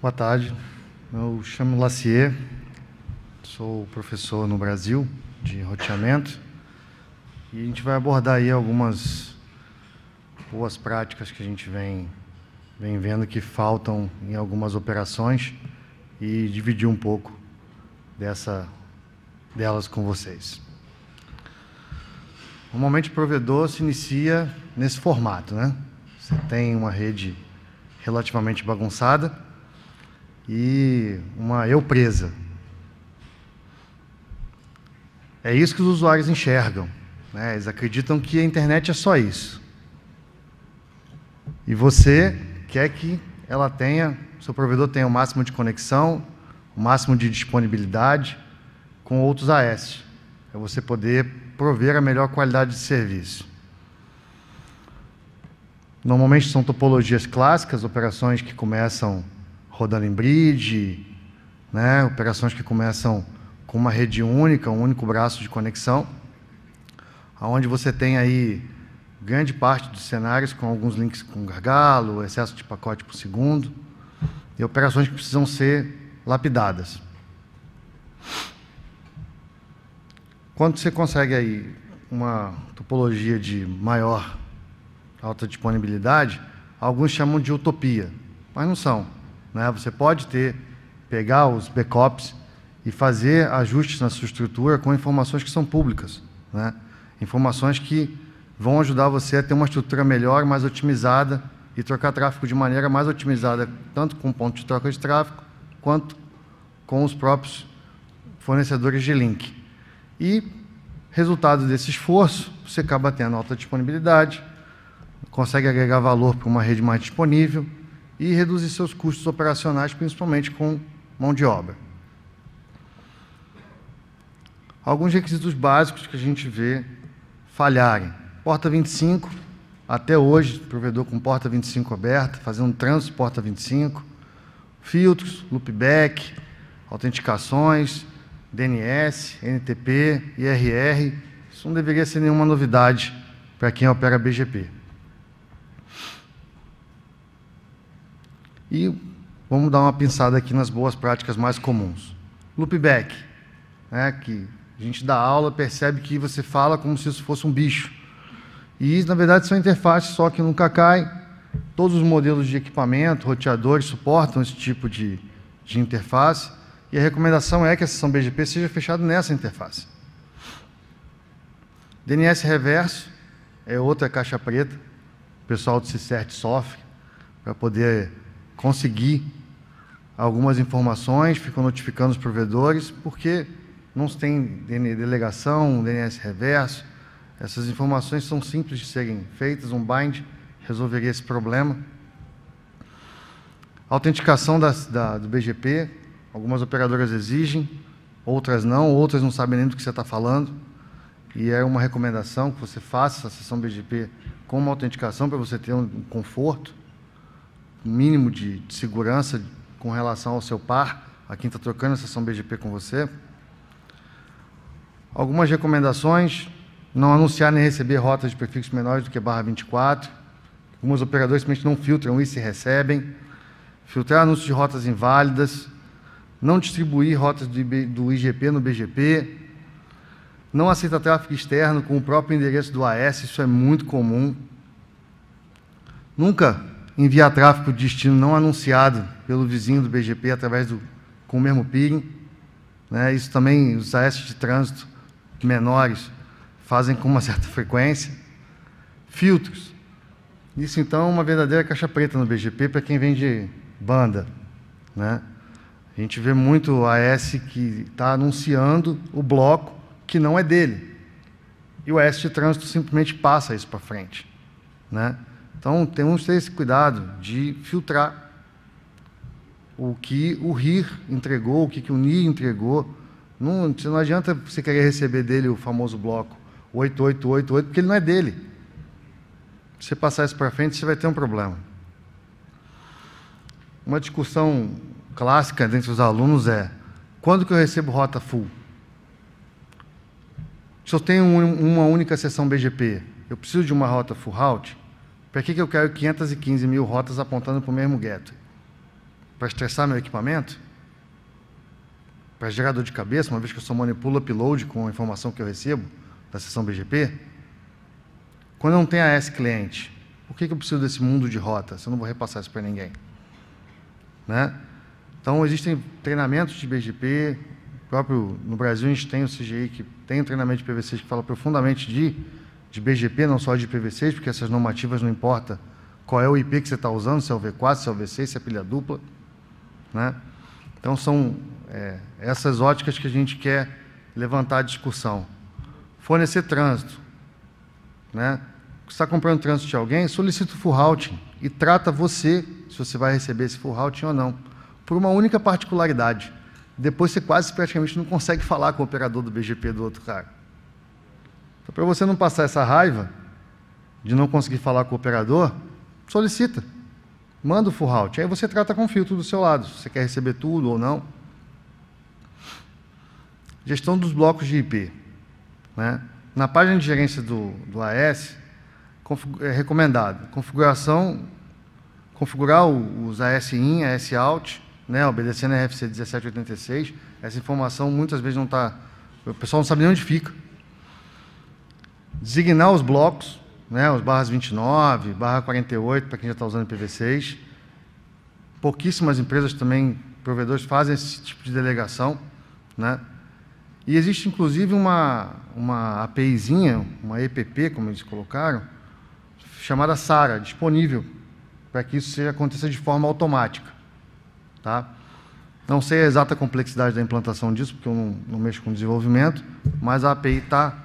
Boa tarde. Eu chamo Lacier, sou professor no Brasil de roteamento e a gente vai abordar aí algumas boas práticas que a gente vem, vem vendo que faltam em algumas operações e dividir um pouco dessa delas com vocês. Normalmente o provedor se inicia nesse formato, né? Você tem uma rede relativamente bagunçada e uma eu presa. É isso que os usuários enxergam. Né? Eles acreditam que a internet é só isso. E você quer que ela tenha, seu provedor tenha o máximo de conexão, o máximo de disponibilidade com outros AS. É você poder prover a melhor qualidade de serviço. Normalmente são topologias clássicas, operações que começam rodando em bridge, né? operações que começam com uma rede única, um único braço de conexão, aonde você tem aí grande parte dos cenários com alguns links com gargalo, excesso de pacote por segundo, e operações que precisam ser lapidadas. Quando você consegue aí uma topologia de maior alta disponibilidade, alguns chamam de utopia, mas não são. Né? Você pode ter, pegar os backups e fazer ajustes na sua estrutura com informações que são públicas. Né? Informações que vão ajudar você a ter uma estrutura melhor, mais otimizada e trocar tráfego de maneira mais otimizada, tanto com o ponto de troca de tráfego, quanto com os próprios fornecedores de link. E resultado desse esforço, você acaba tendo alta disponibilidade, consegue agregar valor para uma rede mais disponível, e reduzir seus custos operacionais, principalmente com mão de obra. Alguns requisitos básicos que a gente vê falharem. Porta 25, até hoje, provedor com porta 25 aberta, fazendo trânsito porta 25, filtros, loopback, autenticações, DNS, NTP, IRR. Isso não deveria ser nenhuma novidade para quem opera BGP. E vamos dar uma pensada aqui nas boas práticas mais comuns. Loopback, né, que a gente dá aula, percebe que você fala como se isso fosse um bicho. E na verdade são interfaces só que nunca cai. Todos os modelos de equipamento, roteadores suportam esse tipo de, de interface. E a recomendação é que a sessão BGP seja fechada nessa interface. DNS reverso é outra caixa preta. O pessoal do CICERT sofre para poder conseguir algumas informações, ficou notificando os provedores, porque não tem delegação, DNS reverso. Essas informações são simples de serem feitas, um bind resolveria esse problema. Autenticação da, da, do BGP, algumas operadoras exigem, outras não, outras não sabem nem do que você está falando. E é uma recomendação que você faça a sessão BGP com uma autenticação para você ter um conforto mínimo de, de segurança com relação ao seu par, a quem está trocando a sessão BGP com você. Algumas recomendações, não anunciar nem receber rotas de prefixos menores do que barra 24. Alguns operadores simplesmente não filtram isso e recebem. Filtrar anúncios de rotas inválidas. Não distribuir rotas do, do IGP no BGP. Não aceitar tráfego externo com o próprio endereço do AS, isso é muito comum. Nunca enviar tráfego de destino não anunciado pelo vizinho do BGP através do com o mesmo peering. Né? Isso também os AS de trânsito menores fazem com uma certa frequência. Filtros. Isso então é uma verdadeira caixa preta no BGP para quem vende banda. Né? A gente vê muito AS que está anunciando o bloco que não é dele. E o AS de trânsito simplesmente passa isso para frente. Né? Então, temos que ter esse cuidado de filtrar o que o rir entregou, o que, que o ni entregou. Não, não adianta você querer receber dele o famoso bloco 8888, porque ele não é dele. Se você passar isso para frente, você vai ter um problema. Uma discussão clássica dentre os alunos é: quando que eu recebo rota full? Se eu tenho uma única sessão BGP, eu preciso de uma rota full route? Para que, que eu quero 515 mil rotas apontando para o mesmo gueto? Para estressar meu equipamento? Para gerar dor de cabeça, uma vez que eu só manipulo upload com a informação que eu recebo da sessão BGP? Quando eu não tenho AS cliente, por que, que eu preciso desse mundo de rotas? Eu não vou repassar isso para ninguém. Né? Então, existem treinamentos de BGP, próprio no Brasil a gente tem o CGI que tem um treinamento de PVC que fala profundamente de de BGP, não só de IPv6, porque essas normativas não importa qual é o IP que você está usando, se é o V4, se é o V6, se é pilha dupla. Né? Então, são é, essas óticas que a gente quer levantar a discussão. Fornecer trânsito. Né? Você está comprando trânsito de alguém, solicita o full routing e trata você, se você vai receber esse full routing ou não, por uma única particularidade. Depois você quase praticamente não consegue falar com o operador do BGP do outro cara. Então, para você não passar essa raiva de não conseguir falar com o operador, solicita. Manda o full out. Aí você trata com o filtro do seu lado, se você quer receber tudo ou não. Gestão dos blocos de IP. Né? Na página de gerência do, do AS, é recomendado configuração, configurar os AS in, AS out, né? obedecendo a RFC 1786. Essa informação muitas vezes não está. O pessoal não sabe nem onde fica designar os blocos, né, os barras 29, barra 48, para quem já está usando IPv6. Pouquíssimas empresas também, provedores, fazem esse tipo de delegação. Né? E existe, inclusive, uma, uma APIzinha, uma EPP, como eles colocaram, chamada SARA, disponível, para que isso aconteça de forma automática. Tá? Não sei a exata complexidade da implantação disso, porque eu não, não mexo com desenvolvimento, mas a API está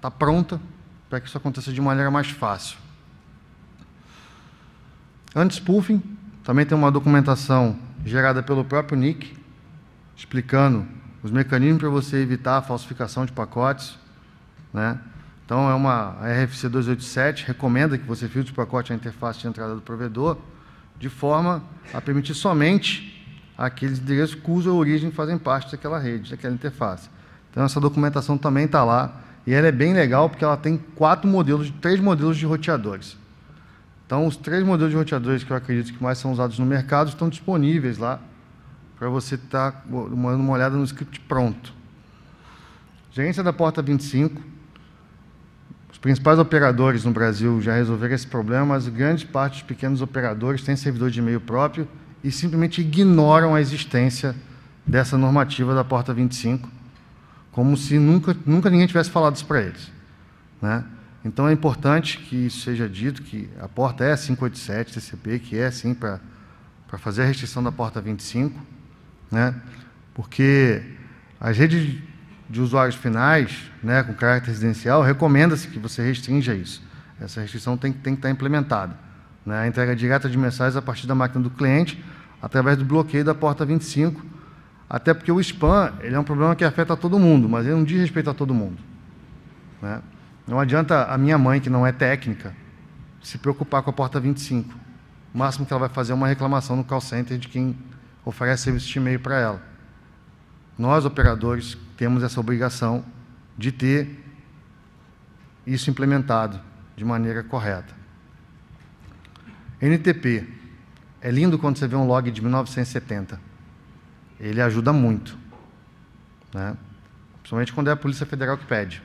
tá pronta para que isso aconteça de maneira mais fácil. Anti-spoofing também tem uma documentação gerada pelo próprio NIC, explicando os mecanismos para você evitar a falsificação de pacotes. Né? Então, é uma, a RFC 287 recomenda que você filtre o pacote à interface de entrada do provedor, de forma a permitir somente aqueles endereços cuja origem fazem parte daquela rede, daquela interface. Então, essa documentação também está lá e ela é bem legal porque ela tem quatro modelos, três modelos de roteadores. Então, os três modelos de roteadores que eu acredito que mais são usados no mercado estão disponíveis lá para você estar tá mandando uma olhada no script pronto. Gerência da porta 25. Os principais operadores no Brasil já resolveram esse problema, mas grande parte dos pequenos operadores têm servidor de e-mail próprio e simplesmente ignoram a existência dessa normativa da porta 25 como se nunca, nunca ninguém tivesse falado isso para eles. Né? Então é importante que isso seja dito, que a porta é 587 TCP, que é sim para fazer a restrição da porta 25, né? porque as redes de usuários finais, né, com caráter residencial, recomenda-se que você restrinja isso. Essa restrição tem, tem que estar implementada. Né? A entrega direta de mensagens a partir da máquina do cliente, através do bloqueio da porta 25, até porque o spam ele é um problema que afeta todo mundo, mas ele não diz respeito a todo mundo. Né? Não adianta a minha mãe, que não é técnica, se preocupar com a porta 25. O máximo que ela vai fazer é uma reclamação no call center de quem oferece serviço de e-mail para ela. Nós, operadores, temos essa obrigação de ter isso implementado de maneira correta. NTP. É lindo quando você vê um log de 1970 ele ajuda muito. Né? Principalmente quando é a Polícia Federal que pede.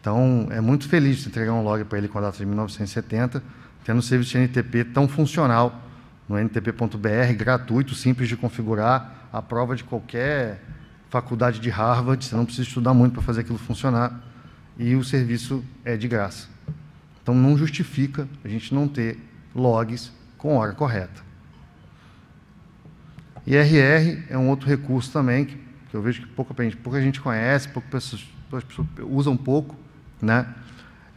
Então, é muito feliz de entregar um log para ele com a data de 1970, tendo o serviço de NTP tão funcional no ntp.br, gratuito, simples de configurar, a prova de qualquer faculdade de Harvard, você não precisa estudar muito para fazer aquilo funcionar, e o serviço é de graça. Então, não justifica a gente não ter logs com hora correta. IRR é um outro recurso também, que, que eu vejo que pouca, pouca gente conhece, poucas pessoas, pouca pessoas usam pouco. Né?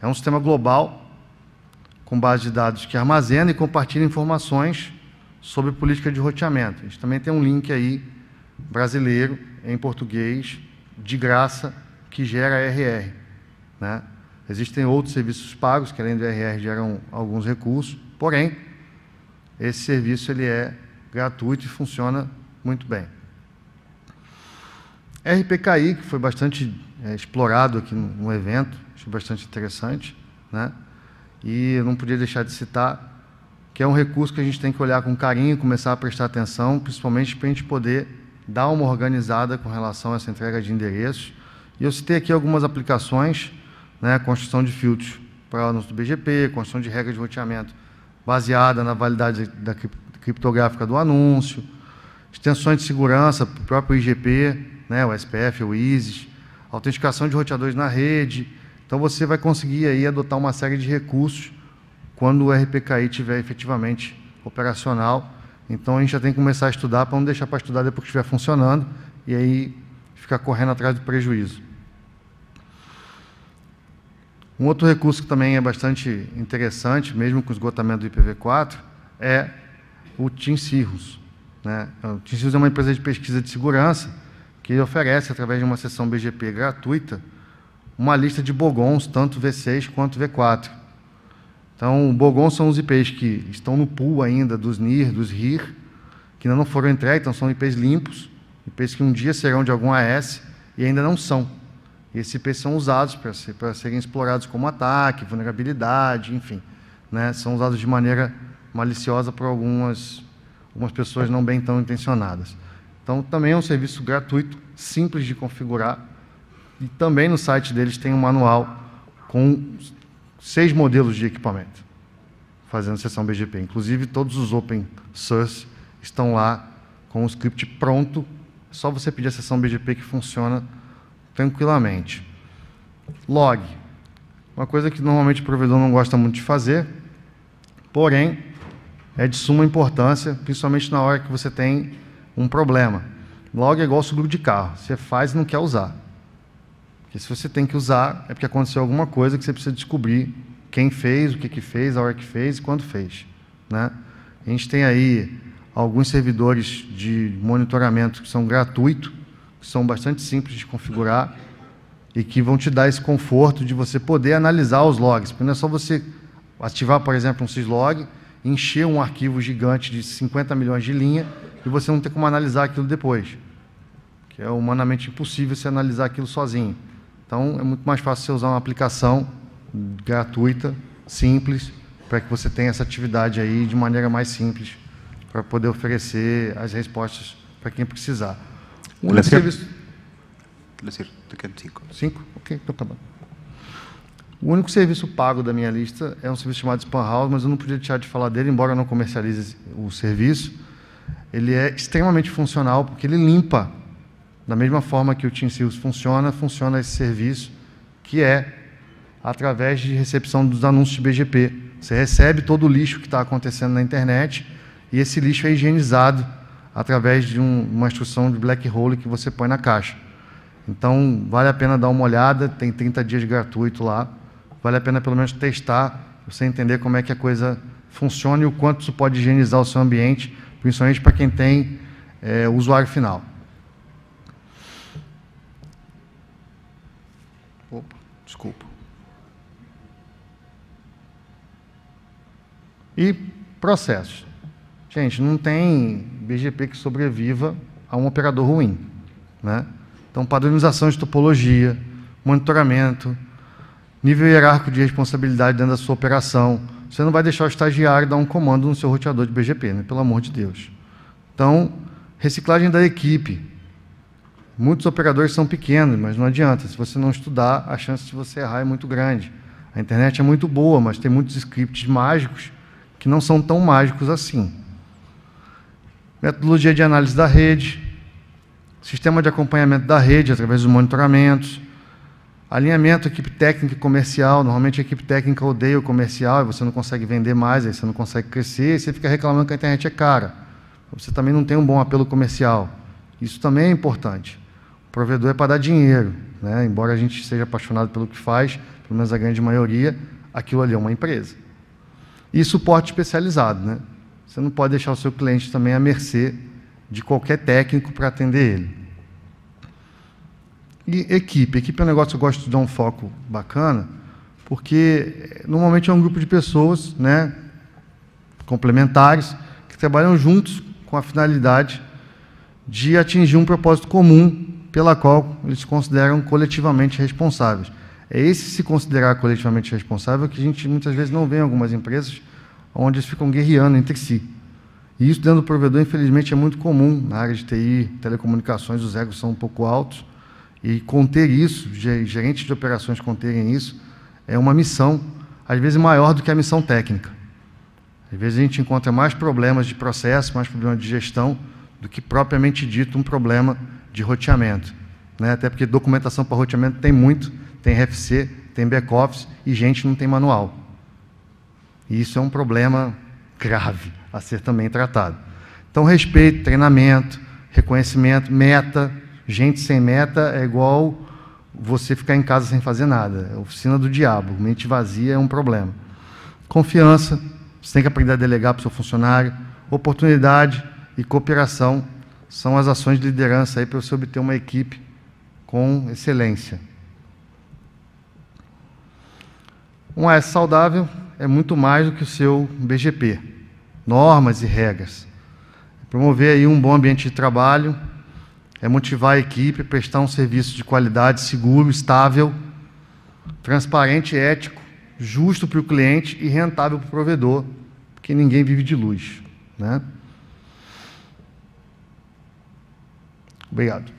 É um sistema global, com base de dados que armazena e compartilha informações sobre política de roteamento. A gente também tem um link aí, brasileiro, em português, de graça, que gera RR. Né? Existem outros serviços pagos que, além do RR, geram alguns recursos, porém, esse serviço ele é gratuito e funciona muito bem. RPKI, que foi bastante é, explorado aqui no, no, evento, acho bastante interessante, né? e eu não podia deixar de citar que é um recurso que a gente tem que olhar com carinho, começar a prestar atenção, principalmente para a gente poder dar uma organizada com relação a essa entrega de endereços. E eu citei aqui algumas aplicações, né, construção de filtros para o anúncio do BGP, construção de regra de roteamento baseada na validade da, criptográfica do anúncio, extensões de segurança, o próprio IGP, né, o SPF, o ISIS, autenticação de roteadores na rede. Então você vai conseguir aí adotar uma série de recursos quando o RPKI estiver efetivamente operacional. Então a gente já tem que começar a estudar para não deixar para estudar depois que estiver funcionando e aí ficar correndo atrás do prejuízo. Um outro recurso que também é bastante interessante, mesmo com o esgotamento do IPv4, é o Team Cirrus. Né? Então, o Team Cirrus é uma empresa de pesquisa de segurança que oferece, através de uma sessão BGP gratuita, uma lista de bogons, tanto V6 quanto V4. Então, bogons são os IPs que estão no pool ainda dos NIR, dos RIR, que ainda não foram entregues, então são IPs limpos, IPs que um dia serão de algum AS e ainda não são. E esses IPs são usados para, ser, para serem explorados como ataque, vulnerabilidade, enfim. Né? São usados de maneira maliciosa para algumas, algumas pessoas não bem tão intencionadas. Então, também é um serviço gratuito, simples de configurar. E também no site deles tem um manual com seis modelos de equipamento, fazendo sessão BGP. Inclusive, todos os open source estão lá com o script pronto. É só você pedir a sessão BGP que funciona tranquilamente. Log. Uma coisa que normalmente o provedor não gosta muito de fazer, porém, é de suma importância, principalmente na hora que você tem um problema. Log é igual seguro de carro. Você faz e não quer usar. Porque se você tem que usar, é porque aconteceu alguma coisa que você precisa descobrir quem fez, o que, que fez, a hora que fez e quando fez. Né? A gente tem aí alguns servidores de monitoramento que são gratuitos, que são bastante simples de configurar e que vão te dar esse conforto de você poder analisar os logs. Porque não é só você ativar, por exemplo, um syslog encher um arquivo gigante de 50 milhões de linhas e você não ter como analisar aquilo depois. Que é humanamente impossível você analisar aquilo sozinho. Então, é muito mais fácil você usar uma aplicação gratuita, simples, para que você tenha essa atividade aí de maneira mais simples, para poder oferecer as respostas para quem precisar. Um serviço... Cinco? Ok, estou acabando. Tá o único serviço pago da minha lista é um serviço chamado Spam House, mas eu não podia deixar de falar dele, embora eu não comercialize o serviço. Ele é extremamente funcional porque ele limpa. Da mesma forma que o TeamSeals funciona, funciona esse serviço, que é através de recepção dos anúncios de BGP. Você recebe todo o lixo que está acontecendo na internet e esse lixo é higienizado através de um, uma instrução de black hole que você põe na caixa. Então, vale a pena dar uma olhada, tem 30 dias gratuito lá vale a pena pelo menos testar, você entender como é que a coisa funciona e o quanto isso pode higienizar o seu ambiente, principalmente para quem tem é, usuário final. Opa, desculpa. E processos. Gente, não tem BGP que sobreviva a um operador ruim. Né? Então, padronização de topologia, monitoramento, nível hierárquico de responsabilidade dentro da sua operação. Você não vai deixar o estagiário dar um comando no seu roteador de BGP, né? pelo amor de Deus. Então, reciclagem da equipe. Muitos operadores são pequenos, mas não adianta. Se você não estudar, a chance de você errar é muito grande. A internet é muito boa, mas tem muitos scripts mágicos que não são tão mágicos assim. Metodologia de análise da rede, sistema de acompanhamento da rede através dos monitoramentos, Alinhamento, equipe técnica e comercial. Normalmente a equipe técnica odeia o comercial e você não consegue vender mais, aí você não consegue crescer, e você fica reclamando que a internet é cara. Você também não tem um bom apelo comercial. Isso também é importante. O provedor é para dar dinheiro. Né? Embora a gente seja apaixonado pelo que faz, pelo menos a grande maioria, aquilo ali é uma empresa. E suporte especializado. Né? Você não pode deixar o seu cliente também à mercê de qualquer técnico para atender ele. E equipe. Equipe é um negócio que eu gosto de dar um foco bacana, porque eh, normalmente é um grupo de pessoas né, complementares que trabalham juntos com a finalidade de atingir um propósito comum pela qual eles se consideram coletivamente responsáveis. É esse se considerar coletivamente responsável que a gente muitas vezes não vê em algumas empresas onde eles ficam guerreando entre si. E isso dentro do provedor, infelizmente, é muito comum. Na área de TI, telecomunicações, os egos são um pouco altos. E conter isso, gerentes de operações conterem isso, é uma missão, às vezes maior do que a missão técnica. Às vezes a gente encontra mais problemas de processo, mais problemas de gestão, do que propriamente dito um problema de roteamento. Né? Até porque documentação para roteamento tem muito, tem RFC, tem back-office e gente não tem manual. E isso é um problema grave a ser também tratado. Então, respeito, treinamento, reconhecimento, meta, Gente sem meta é igual você ficar em casa sem fazer nada. É oficina do diabo. Mente vazia é um problema. Confiança, você tem que aprender a delegar para o seu funcionário. Oportunidade e cooperação são as ações de liderança aí para você obter uma equipe com excelência. Um AS saudável é muito mais do que o seu BGP, normas e regras. Promover aí um bom ambiente de trabalho, é motivar a equipe a prestar um serviço de qualidade seguro, estável, transparente, ético, justo para o cliente e rentável para o provedor, porque ninguém vive de luz. Né? Obrigado.